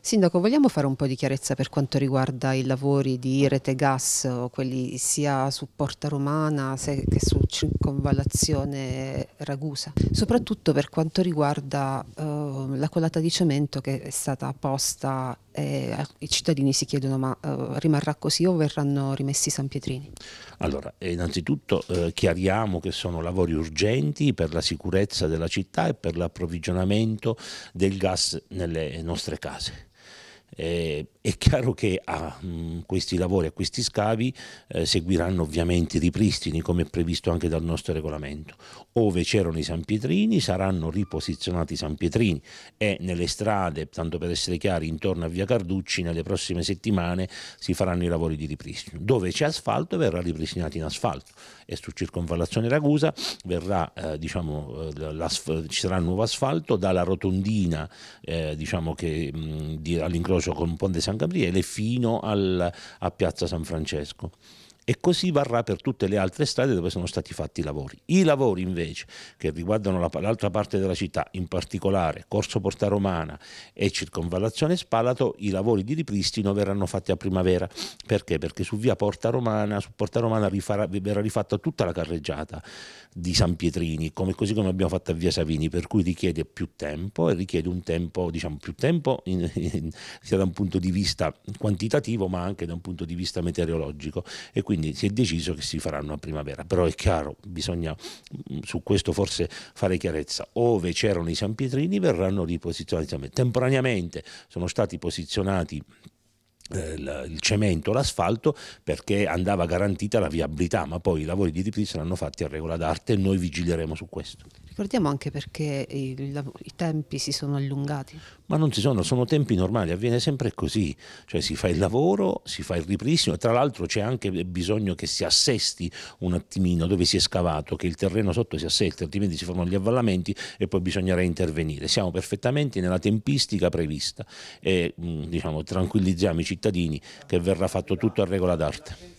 Sindaco, vogliamo fare un po' di chiarezza per quanto riguarda i lavori di Rete Gas, quelli sia su Porta Romana che su Circonvallazione Ragusa, soprattutto per quanto riguarda uh, la colata di cemento che è stata posta e i cittadini si chiedono ma uh, rimarrà così o verranno rimessi i San Pietrini? Allora, eh, innanzitutto eh, chiariamo che sono lavori urgenti per la sicurezza della città e per l'approvvigionamento del gas nelle nostre case. Eh, è chiaro che a mh, mm, questi lavori, a questi scavi, eh, seguiranno ovviamente i ripristini come previsto anche dal nostro regolamento. Ove c'erano i San Pietrini, saranno riposizionati i San Pietrini e nelle strade, tanto per essere chiari, intorno a via Carducci nelle prossime settimane si faranno i lavori di ripristino. Dove c'è asfalto verrà ripristinato in asfalto e su circonvallazione Ragusa verrà, eh, diciamo, eh, ci sarà un nuovo asfalto dalla rotondina eh, diciamo che, mm, all'incrocio incrocio con Ponte San Gabriele fino al, a Piazza San Francesco e così varrà per tutte le altre strade dove sono stati fatti i lavori. I lavori invece che riguardano la, l'altra parte della città, in particolare Corso Porta Romana e Circonvallazione Spalato, i lavori di ripristino verranno fatti a primavera. Perché? Perché su via Porta Romana, su Porta Romana rifarà, verrà rifatta tutta la carreggiata di San Pietrini, come, così come abbiamo fatto a via Savini, per cui richiede più tempo e richiede un tempo, diciamo, più tempo in, in, sia da un punto di vista quantitativo ma anche da un punto di vista meteorologico. E quindi quindi si è deciso che si faranno a primavera, però è chiaro, bisogna mm, su questo forse fare chiarezza, ove c'erano i San Pietrini verranno riposizionati, temporaneamente sono stati posizionati il cemento, l'asfalto perché andava garantita la viabilità, ma poi i lavori di ripristino saranno fatti a regola d'arte e noi vigileremo su questo. Ricordiamo anche perché i, i, tempi si sono allungati. Ma non si sono, sono tempi normali, avviene sempre così, cioè si fa il lavoro, si fa il ripristino, tra l'altro c'è anche bisogno che si assesti un attimino dove si è scavato, che il terreno sotto si assesti, altrimenti si formano gli avvallamenti e poi bisognerà intervenire. Siamo perfettamente nella tempistica prevista e mm, diciamo, tranquillizziamoci cittadini che verrà fatto tutto a regola d'arte.